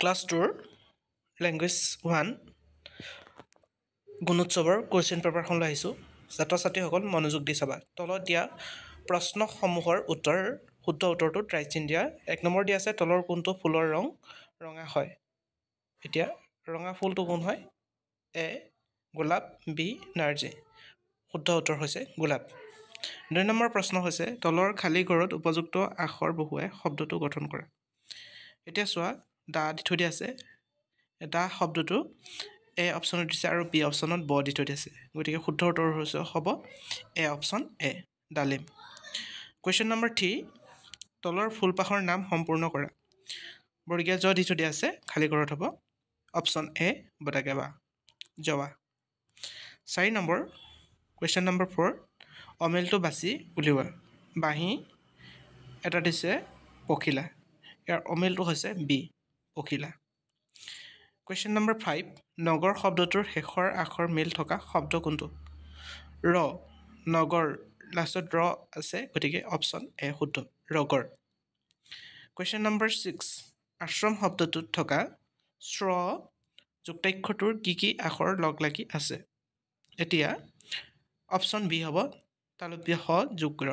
class টুৰ language one গুণোৎসৱৰ question পেপাৰখন লৈ আহিছোঁ ছাত্ৰ ছাত্ৰীসকল মনোযোগ দি চাবা তলত দিয়া প্ৰশ্নসমূহৰ উত্তৰ শুদ্ধ উত্তৰটোত ৰাইজিন দিয়া এক নম্বৰ দিয়া আছে তলৰ কোনটো ফুলৰ ৰং ৰঙা হয় এতিয়া ৰঙা ফুলটো কোন হয় এ গোলাপ বি নাৰ্জী শুদ্ধ উত্তৰ হৈছে গোলাপ দুই নম্বৰ প্ৰশ্ন হৈছে তলৰ খালী ঘৰত উপযুক্ত আখৰ বহুৱাই শব্দটো গঠন কৰে এতিয়া চোৱা দা দি থৈ দিয়া আছে দা শব্দটো এ অপশ্যনত দিছে আৰু বি অপশ্যনত ব দি থৈ দিয়া আছে গতিকে শুদ্ধ উত্তৰ হৈছে হ'ব এ অপশ্যন এ ডালিম কুৱেশ্যন নম্বৰ থ্ৰী তলৰ ফুলপাহৰ নাম সম্পূৰ্ণ কৰা বৰ্গীয়া জ দি থৈ দিয়া আছে খালী ঘৰত হ'ব অপশ্যন এ বটাকে বা জৱা চাৰি নম্বৰ কুৱেশ্যন নম্বৰ ফ'ৰ অমিলটো বাছি উলিওৱা বাঁহী এটা দিছে পখিলা ইয়াৰ অমিলটো হৈছে বি অখিলা কুৱেশ্যন নম্বৰ ফাইভ নগৰ শব্দটোৰ শেষৰ আখৰ মিল থকা শব্দ কোনটো ৰ নগৰ লাষ্টত ৰ আছে গতিকে অপশ্যন এ শুদ্ধ ৰগৰ কুৱেশ্যন নম্বৰ ছিক্স আশ্ৰম শব্দটোত থকা শ্ৰ যুক্তাক্ষৰটোৰ কি কি আখৰ লগ লাগি আছে এতিয়া অপশ্যন বি হ'ব তালব্য স যুগ্ৰ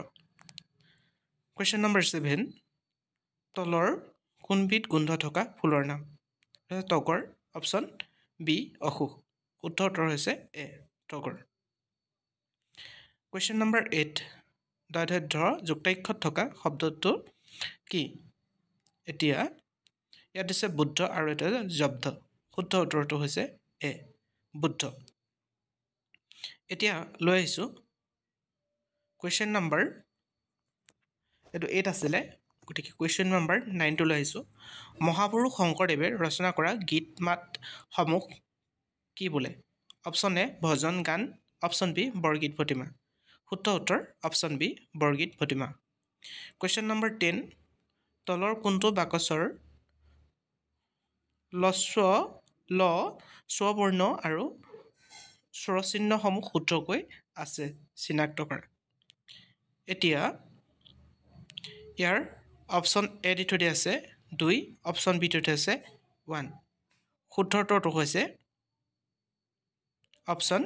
কুৱেশ্যন নম্বৰ ছেভেন তলৰ কোনবিধ গোন্ধ থকা ফুলৰ নাম তগৰ অপশ্যন বি অসুখ শুদ্ধ উত্তৰ হৈছে এ তগৰ কুৱেশ্যন নম্বৰ এইট দ্বাদ্যৰ যুক্তাক্ষত থকা শব্দটো কি এতিয়া ইয়াত আছে বুদ্ধ আৰু এটা জব্দ শুদ্ধ উত্তৰটো হৈছে এ বুদ্ধ এতিয়া লৈ আহিছোঁ কুৱেশ্যন নম্বৰ এইটো এইট আছিলে গতিকে কুৱেশ্যন নম্বৰ নাইনটোলৈ আহিছোঁ মহাপুৰুষ শংকৰদেৱে ৰচনা কৰা গীত মাতসমূহ কি বোলে অপশ্যন এ ভজন গান অপশ্যন বি বৰগীত প্ৰতিমা শুদ্ধ উত্তৰ অপশ্যন বি বৰগীত প্ৰতিমা কুৱেশ্যন নম্বৰ টেন তলৰ কোনটো বাকচৰ লস্ব ল স্বৰ্ণ আৰু স্বৰচিহ্নসমূহ শুদ্ধকৈ আছে চিনাক্ত কৰা এতিয়া ইয়াৰ অপশ্যন এ দি থৈ দিয়া আছে দুই অপশ্যন বি থৈ দিয়া আছে ওৱান শুদ্ধ উত্তৰটো হৈছে অপশ্যন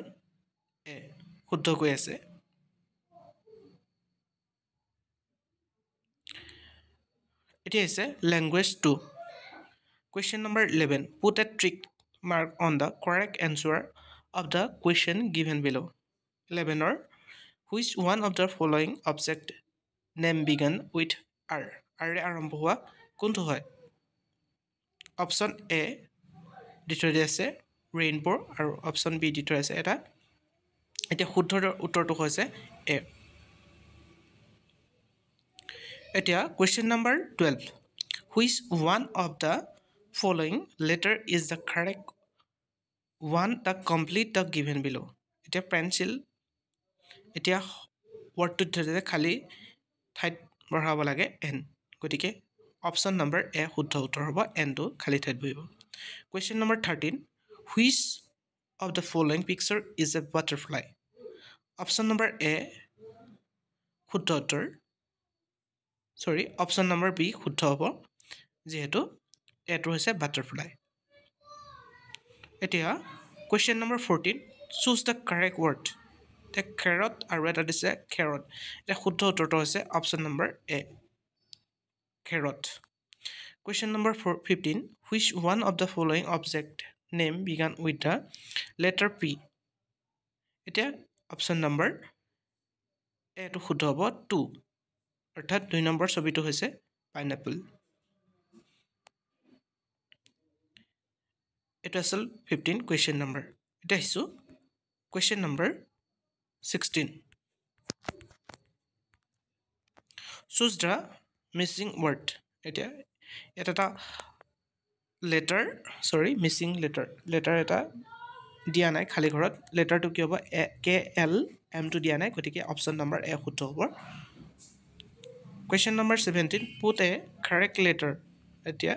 এ শুদ্ধ কৈ আছে এতিয়া আছে language two question number eleven put a tick mark on the correct answer of the question given below ইলেভেনৰ which one of the following object name begin with R আৰে আৰম্ভ হোৱা কোনটো হয় অপশ্যন এ দ্বিতীয়তে আছে ৰেইনব' আৰু option B দ্বিতীয় আছে এটা এতিয়া শুদ্ধ উত্তৰটো হৈছে এ এতিয়া question number twelve which one of the following letter is the correct one the complete the given below এতিয়া পেঞ্চিল এতিয়া ৱৰ্ডটোত খালী ঠাইত বঢ়াব লাগে এন গতিকে অপশ্যন নম্বৰ এ শুদ্ধ উত্তৰ হ'ব এনটো খালী ঠাইত বহিব question number thirteen which of the following picture is a butterfly option number A শুদ্ধ উত্তৰ চৰি অপশ্যন নম্বৰ বি শুদ্ধ হ'ব যিহেতু এটো হৈছে বাটাৰফ্লাই এতিয়া question number fourteen choose the correct word এতিয়া খেৰত আৰু এটা দিছে খেৰত এতিয়া শুদ্ধ উত্তৰটো হৈছে অপশ্যন নম্বৰ এ খেৰত question number four fifteen which one of the following object name began with the letter P এতিয়া অপশ্যন নম্বৰ এটো শুদ্ধ হ'ব টু অৰ্থাৎ দুই নম্বৰ ছবিটো হৈছে পাইনএপল এইটো আছিল ফিফটিন কুৱেশ্যন নম্বৰ এতিয়া আহিছোঁ question number sixteen choose the missing word এতিয়া ইয়াত এটা লেটাৰ চৰি মিচিং লেটাৰ লেটাৰ এটা দিয়া নাই খালী ঘৰত লেটাৰটো কি হ'ব এ কে এল এম এমটো দিয়া নাই গতিকে অপশ্যন নম্বৰ এ শুদ্ধ হ'ব question number seventeen put a correct letter এতিয়া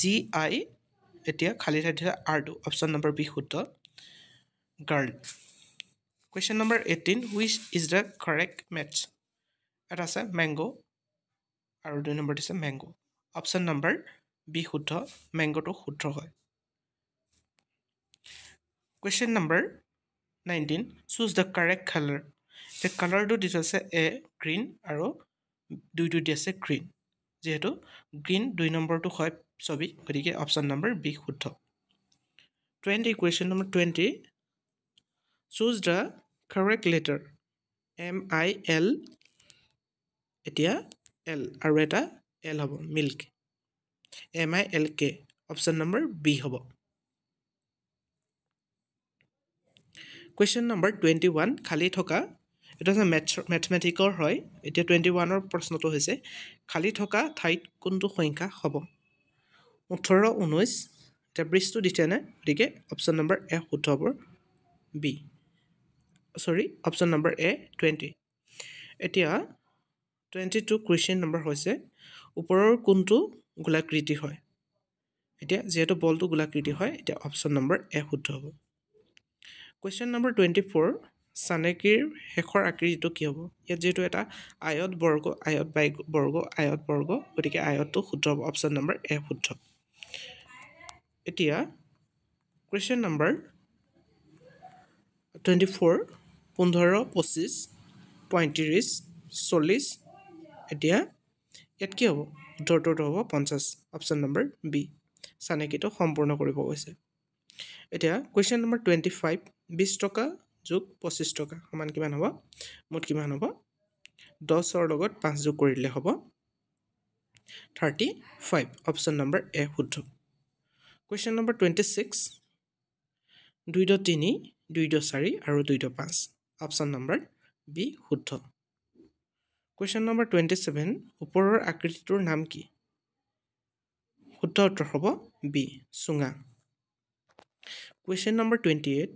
জি আই এতিয়া খালী ঠাইত R two option number B শুদ্ধ girl question number eighteen which is the correct maths এটা আছে মেংগ' আৰু দুই নম্বৰ দিছে মেংগো অপশ্যন নম্বৰ বি শুদ্ধ মেংগ'টো শুদ্ধ হয় question number nineteen choose the correct colour যে কালাৰটো দি আছে এ গ্ৰীণ আৰু দুইটো দি আছে গ্ৰীণ যিহেতু গ্ৰীণ দুই নম্বৰটো হয় ছবি গতিকে অপশ্যন নম্বৰ বি শুদ্ধ twenty question number twenty choose the correct letter M I L এতিয়া এল আৰু এটা এল হ'ব milk M I L K option number B হ'ব কুৱেশ্যন নম্বৰ টুৱেণ্টি ওৱান খালী থকা এইটো হৈছে মেথছ মেথমেটিকৰ হয় এতিয়া টুৱেণ্টি ওৱানৰ প্ৰশ্নটো হৈছে খালী থকা ঠাইত কোনটো সংখ্যা হ'ব ওঠৰ ঊনৈছ এতিয়া ব্ৰিজটো দিছেনে গতিকে অপশ্যন নম্বৰ এ শুদ্ধ হ'ব বি চৰি অপশ্যন নম্বৰ এ টুৱেণ্টি এতিয়া টুৱেণ্টি টু কুৱেশ্যন নম্বৰ হৈছে ওপৰৰ কোনটো গোলাকৃতি হয় এতিয়া যিহেতু বলটো গোলাকৃতি হয় এতিয়া অপশ্যন নম্বৰ এ শুদ্ধ হ'ব কুৱেশ্যন নম্বৰ টুৱেণ্টি ফ'ৰ চানেকীৰ শেষৰ আকৃতিটো কি হ'ব ইয়াত যিহেতু এটা আয়ত বৰ্গ আয়ত বাই বৰ্গ আয়ত বৰ্গ গতিকে আয়তটো শুদ্ধ হ'ব অপশ্যন নম্বৰ এ শুদ্ধ এতিয়া কুৱেশ্যন নম্বৰ টুৱেণ্টি ফ'ৰ পোন্ধৰ পঁচিছ পঁয়ত্ৰিছ চল্লিছ এতিয়া ইয়াত কি হ'ব উত্তৰটোত হ'ব পঞ্চাছ অপশ্যন নম্বৰ বি চানেকিটো সম্পূৰ্ণ কৰিব গৈছে এতিয়া কুৱেশ্যন নম্বৰ টুৱেণ্টি ফাইভ বিছ টকা যোগ পঁচিছ টকা সমান কিমান হ'ব মুঠ কিমান হ'ব দহৰ লগত পাঁচ যোগ কৰিলে হ'ব thirty five option number A শুদ্ধ কুৱেশ্যন নম্বৰ টুৱেণ্টি ছিক্স দুই দ তিনি দুই দ চাৰি আৰু দুই দ পাঁচ অপশ্যন নম্বৰ বি শুদ্ধ কুৱেশ্যন নম্বৰ টুৱেণ্টি ছেভেন ওপৰৰ আকৃতিটোৰ নাম কি শুদ্ধ উত্তৰ হ'ব বি চুঙা কুৱেশ্যন নম্বৰ টুৱেণ্টি এইট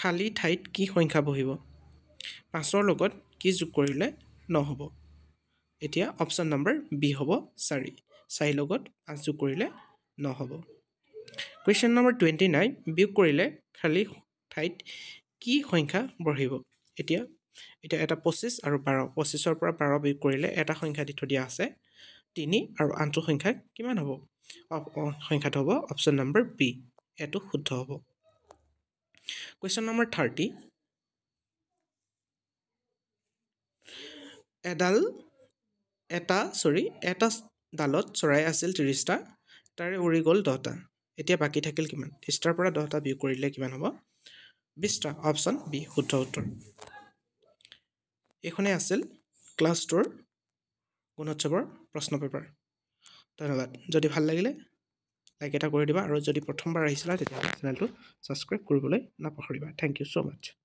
খালী ঠাইত কি সংখ্যা বহিব পাঁচৰ লগত কি যোগ কৰিলে নহ'ব এতিয়া অপশ্যন নম্বৰ বি হ'ব চাৰি চাৰি লগত পাঁচ যোগ কৰিলে নহ'ব কুৱেশ্যন নম্বৰ টুৱেণ্টি নাইন বিয়োগ কৰিলে খালী ঠাইত কি সংখ্যা বঢ়িব এতিয়া এতিয়া এটা পঁচিছ আৰু বাৰ পঁচিছৰ পৰা বাৰ বিয়োগ কৰিলে এটা সংখ্যা দি থৈ দিয়া আছে তিনি আৰু আনটো সংখ্যা কিমান হ'ব সংখ্যাটো হ'ব অপশ্যন নম্বৰ বি এইটো শুদ্ধ হ'ব কুৱেশ্যন নম্বৰ থাৰ্টি এডাল এটা চৰি এটা ডালত চৰাই আছিল ত্ৰিছটা তাৰে উৰি গ'ল দহটা এতিয়া বাকী থাকিল কিমান ত্ৰিছটাৰ পৰা দহটা বিয়োগ কৰিলে কিমান হ'ব বিছটা অপশ্যন বি শুদ্ধ উত্তৰ এইখনেই আছিল ক্লাছ টুৰ গুণোৎসৱৰ প্ৰশ্ন পেপাৰ ধন্যবাদ যদি ভাল লাগিলে লাইক এটা কৰি দিবা আৰু যদি প্ৰথমবাৰ আহিছিলা তেতিয়াহ'লে চেনেলটো ছাবস্ক্ৰাইব কৰিবলৈ নাপাহৰিবা থেংক ইউ ছ' মাছ